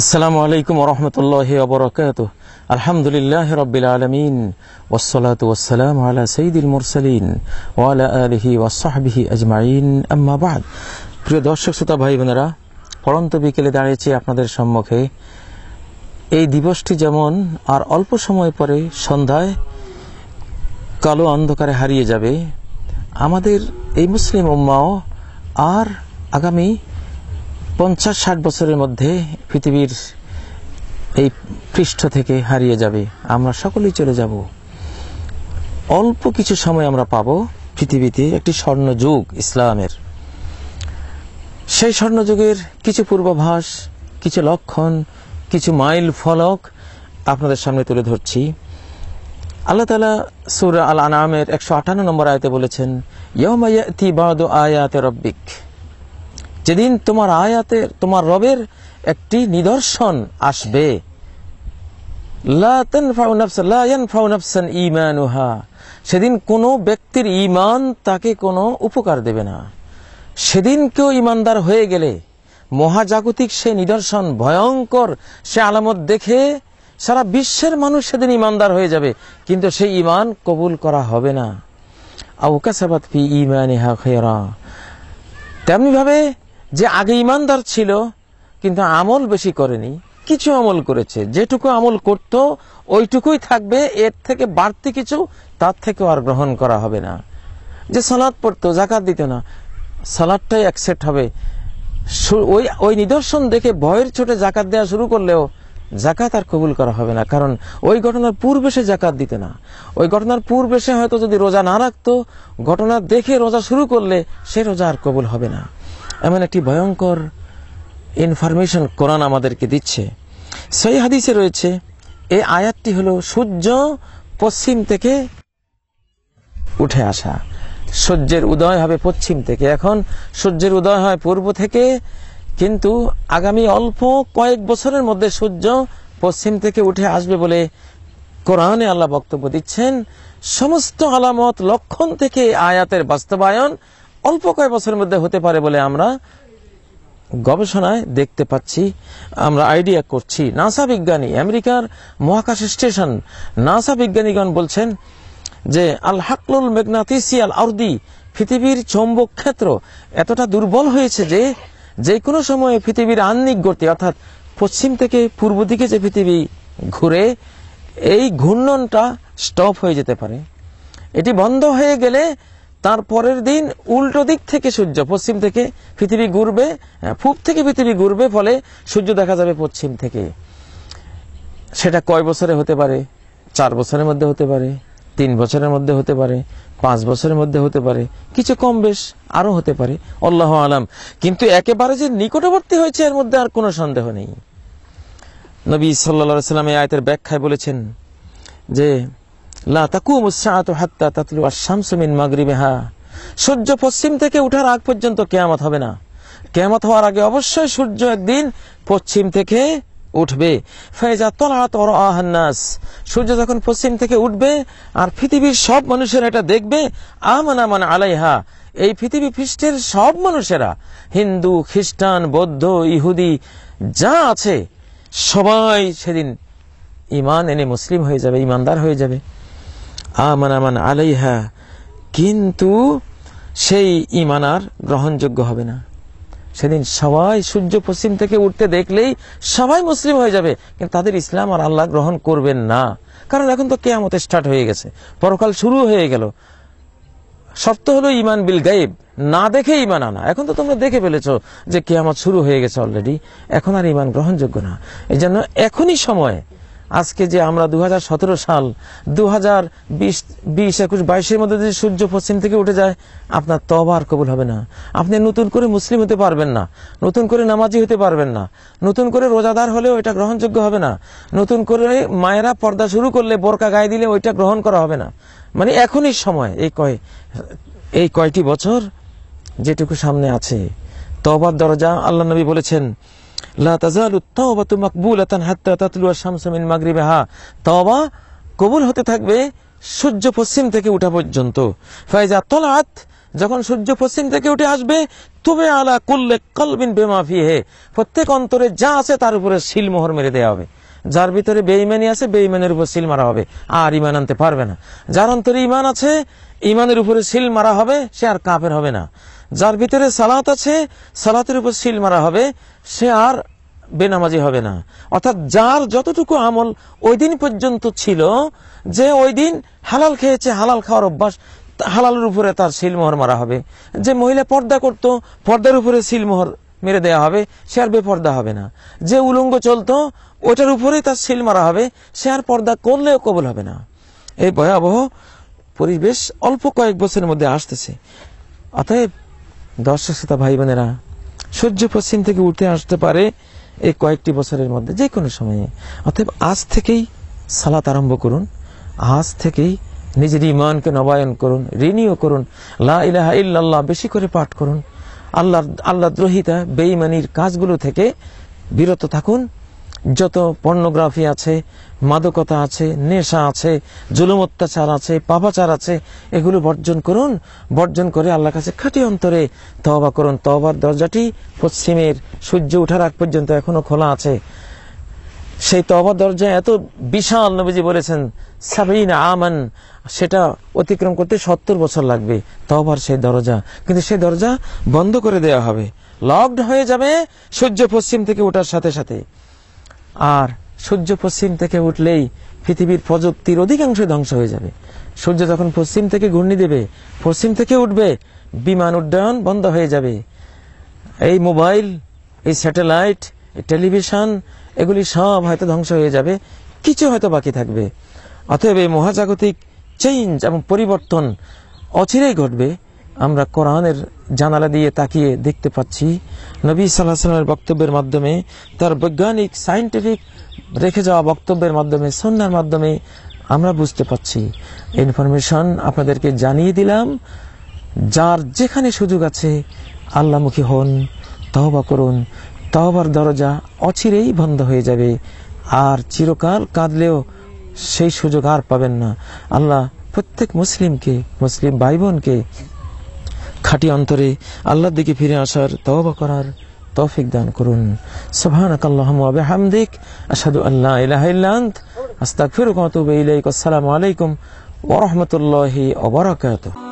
আসসালামু আলাইকুম রহমতুল্লাহ আবরকাত আলহামদুলিল্লাহ রবিল আলমিন ওসলাত ওসালাম আলা সঈদুল মুরসালিন ওয়ালা আলহি ওয়াসাহবিহি আজমাইন আম্মাবাদ প্রিয় দর্শক শ্রোতা ভাই বোনেরা পড়ন্ত বিকেলে দাঁড়িয়েছি আপনাদের সম্মুখে এই দিবসটি যেমন আর অল্প সময় পরে সন্ধ্যায় কালো অন্ধকারে হারিয়ে যাবে আমাদের এই মুসলিম উম্মাও আর আগামী পঞ্চাশ ষাট বছরের মধ্যে পৃথিবীর এই পৃষ্ঠ থেকে হারিয়ে যাবে আমরা সকলেই চলে যাব অল্প কিছু সময় আমরা পাব পৃথিবীতে একটি স্বর্ণযুগ ইসলামের সেই স্বর্ণযুগের কিছু পূর্বাভাস কিছু লক্ষণ কিছু মাইল ফলক আপনাদের সামনে তুলে ধরছি আল্লাহ তালা সুর আল আনামের একশো আটান্ন নম্বর আয়তে বলেছেন আয়াতি বাদ আয়াতে রব্বিক যেদিন তোমার আয়াতের তোমার রবের একটি নিদর্শন আসবে সেদিন কোনো ব্যক্তির ইমান তাকে কোনো উপকার দেবে না সেদিন কেউ ইমানদার হয়ে গেলে মহাজাগতিক সে নিদর্শন ভয়ঙ্কর সে আলামত দেখে সারা বিশ্বের মানুষ সেদিন ইমানদার হয়ে যাবে কিন্তু সেই ইমান কবুল করা হবে না আউকাসাবাদ ফি ইমান তেমনিভাবে যে আগে ইমানদার ছিল কিন্তু আমল বেশি করেনি কিছু আমল করেছে যেটুকু আমল করত ওইটুকুই থাকবে এর থেকে বাড়তি কিছু তার থেকে আর গ্রহণ করা হবে না যে সালাদ পড়তো জাকাত দিত না সালাদটাই অ্যাকসেপ্ট হবে ওই ওই নিদর্শন দেখে ভয়ের ছোটে জাকাত দেওয়া শুরু করলেও জাকাত আর কবুল করা হবে না কারণ ওই ঘটনার পূর্বে সে জাকাত দিতে না ওই ঘটনার পূর্বে সে হয়তো যদি রোজা না রাখতো ঘটনা দেখে রোজা শুরু করলে সে রোজা আর কবুল হবে না এমন একটি ভয়ঙ্কর ইনফরমেশন কোরআন আমাদেরকে দিচ্ছে সেই হাদিসে রয়েছে এই আয়াতটি হলো সূর্য পশ্চিম থেকে উঠে আসা সূর্যের উদয় হবে পশ্চিম থেকে এখন সূর্যের উদয় হয় পূর্ব থেকে কিন্তু আগামী অল্প কয়েক বছরের মধ্যে সূর্য পশ্চিম থেকে উঠে আসবে বলে কোরআনে আল্লাহ বক্তব্য দিচ্ছেন সমস্ত আলামত লক্ষণ থেকে আয়াতের বাস্তবায়ন অল্প কয়েক বছরের মধ্যে হতে পারে বলে আমরা গবেষণায় দেখতে পাচ্ছি আমরা আইডিয়া করছি নাসা বিজ্ঞানী আমেরিকার মহাকাশ স্টেশন নাসা বিজ্ঞানীগণ বলছেন যে আল হাকলুল মেঘনাতিসিয়াল আর্দি পৃথিবীর চৌম্বক ক্ষেত্র এতটা দুর্বল হয়েছে যে যে কোনো সময়ে পৃথিবীর আন্নিক গতি অর্থাৎ পশ্চিম থেকে পূর্ব দিকে যে পৃথিবী ঘুরে এই ঘূর্ণনটা স্টপ হয়ে যেতে পারে এটি বন্ধ হয়ে গেলে তার পরের দিন উল্টো দিক থেকে সূর্য পশ্চিম থেকে পৃথিবী ঘুরবে পূব থেকে পৃথিবী ঘুরবে ফলে সূর্য দেখা যাবে পশ্চিম থেকে সেটা কয় বছরে হতে পারে চার বছরের মধ্যে হতে পারে তিন বছরের মধ্যে হতে পারে পাঁচ বছরের মধ্যে হতে পারে কিছু কম বেশ আরও হতে পারে আল্লাহ আলাম কিন্তু একেবারে যে নিকটবর্তী হয়েছে এর মধ্যে আর কোনো সন্দেহ নেই নবী সাল্লা সাল্লাম এই আয়তের ব্যাখ্যায় বলেছেন যে সূর্য পশ্চিম থেকে উঠার আগ পর্যন্ত কেয়ামত হবে না কেয়ামত হওয়ার আগে অবশ্যই সূর্য একদিন পশ্চিম থেকে উঠবে ফেজা সূর্য যখন পশ্চিম থেকে উঠবে আর পৃথিবীর সব মানুষেরা এটা দেখবে মানে আলাইহা এই পৃথিবী পৃষ্ঠের সব মানুষেরা হিন্দু খ্রিস্টান বৌদ্ধ ইহুদি যা আছে সবাই সেদিন ইমান এনে মুসলিম হয়ে যাবে ইমানদার হয়ে যাবে আমান আমান আলাইহা কিন্তু সেই ইমান আর গ্রহণযোগ্য হবে না সেদিন সবাই সূর্য পশ্চিম থেকে উঠতে দেখলেই সবাই মুসলিম হয়ে যাবে কিন্তু তাদের ইসলাম আর আল্লাহ গ্রহণ করবেন না কারণ এখন তো কেয়ামতে স্টার্ট হয়ে গেছে পরকাল শুরু হয়ে গেল শর্ত হলো ইমান বিল গাইব না দেখে ইমান আনা এখন তো তোমরা দেখে ফেলেছ যে কেয়ামত শুরু হয়ে গেছে অলরেডি এখন আর ইমান গ্রহণযোগ্য না এই জন্য এখনই সময় আজকে যে আমরা দু সাল দু হাজার বিশ বিশ একুশ বাইশের মধ্যে যদি সূর্য পশ্চিম থেকে উঠে যায় আপনার তবা আর কবুল হবে না আপনি নতুন করে মুসলিম হতে পারবেন না নতুন করে নামাজি হতে পারবেন না নতুন করে রোজাদার হলেও এটা গ্রহণযোগ্য হবে না নতুন করে মায়েরা পর্দা শুরু করলে বোরকা গায়ে দিলে ওইটা গ্রহণ করা হবে না মানে এখনই সময় এই কয় এই কয়টি বছর যেটুকু সামনে আছে তবার দরজা আল্লাহ নবী বলেছেন কবুল হতে থাকবে সূর্য পশ্চিম থেকে উঠা পর্যন্ত ফাইজা তলাত যখন সূর্য পশ্চিম থেকে উঠে আসবে তুমি আলা কুল্লে কলবিন বেমা ফিহে প্রত্যেক অন্তরে যা আছে তার উপরে শিলমোহর মেরে দেওয়া হবে যার ভিতরে বেইমানি আছে বেইমানের উপর সিল মারা হবে আর ইমান আনতে পারবে না যার অন্তরে ইমান আছে ইমানের উপরে সিল মারা হবে সে আর কাপের হবে না যার ভিতরে সালাত আছে সালাতের উপর সিল মারা হবে সে আর বেনামাজি হবে না অর্থাৎ যার যতটুকু আমল ওই দিন পর্যন্ত ছিল যে ওই দিন হালাল খেয়েছে হালাল খাওয়ার অভ্যাস হালালের উপরে তার সিলমোহর মারা হবে যে মহিলা পর্দা করত পর্দার উপরে সিলমোহর মেরে দেয়া হবে সে আর বেপর্দা হবে না যে উলঙ্গ চলতো ওটার উপরেই তার সিল মারা হবে সে আর পর্দা করলেও কবল হবে না এই ভয়াবহ পরিবেশ অল্প কয়েক বছরের মধ্যে আসতেছে অতএব দর্শক শ্রোতা ভাই বোনেরা সূর্য পশ্চিম থেকে উঠে আসতে পারে এই কয়েকটি বছরের মধ্যে যে কোনো সময়ে অতএব আজ থেকেই সালাত আরম্ভ করুন আজ থেকেই নিজের ইমানকে নবায়ন করুন রিনিও করুন লা ইলাহা ইল্লাল্লাহ বেশি করে পাঠ করুন আল্লাহ আল্লাহ দ্রোহিতা বেইমানির কাজগুলো থেকে বিরত থাকুন যত পর্নোগ্রাফি আছে মাদকতা আছে নেশা আছে জুলুম অত্যাচার আছে পাপাচার আছে এগুলো বর্জন করুন বর্জন করে আল্লাহ কাছে খাটি অন্তরে তহবা করুন তহবার দরজাটি পশ্চিমের সূর্য ওঠার আগ পর্যন্ত এখনো খোলা আছে সেই তবা দরজা এত বিশাল নবীজি বলেছেন সাবিন আমান সেটা অতিক্রম করতে সত্তর বছর লাগবে তহবার সেই দরজা কিন্তু সেই দরজা বন্ধ করে দেওয়া হবে লকড হয়ে যাবে সূর্য পশ্চিম থেকে ওঠার সাথে সাথে আর সূর্য পশ্চিম থেকে উঠলেই পৃথিবীর প্রযুক্তির অধিকাংশ ধ্বংস হয়ে যাবে সূর্য যখন পশ্চিম থেকে ঘূর্ণি দেবে পশ্চিম থেকে উঠবে বিমান উড্ডয়ন বন্ধ হয়ে যাবে এই মোবাইল এই স্যাটেলাইট টেলিভিশন এগুলি সব হয়তো ধ্বংস হয়ে যাবে কিছু হয়তো বাকি থাকবে অতএব এই মহাজাগতিক চেঞ্জ এবং পরিবর্তন অচিরেই ঘটবে আমরা কোরআনের জানালা দিয়ে তাকিয়ে দেখতে পাচ্ছি নবী সাল্লাহ সাল্লামের বক্তব্যের মাধ্যমে তার বৈজ্ঞানিক সায়েন্টিফিক রেখে যাওয়া বক্তব্যের মাধ্যমে সন্ন্যার মাধ্যমে আমরা বুঝতে পাচ্ছি ইনফরমেশন আপনাদেরকে জানিয়ে দিলাম যার যেখানে সুযোগ আছে আল্লামুখী হন তহবা করুন তহবার দরজা অচিরেই বন্ধ হয়ে যাবে আর চিরকাল কাঁদলেও সেই সুযোগ আর পাবেন না আল্লাহ প্রত্যেক মুসলিমকে মুসলিম ভাই বোনকে খাটি অন্তরে আল্লাহর দিকে ফিরে আসার তবা করার তৌফিক দান করুন সুবহানাক আল্লাহুম্মা ওয়া বিহামদিক আশহাদু লা ইলাহা ইল্লা আনত আস্তাগফিরুকা ওয়া আতুবু ইলাইক আসসালামু আলাইকুম ওয়া রাহমাতুল্লাহি ওয়া বারাকাতুহু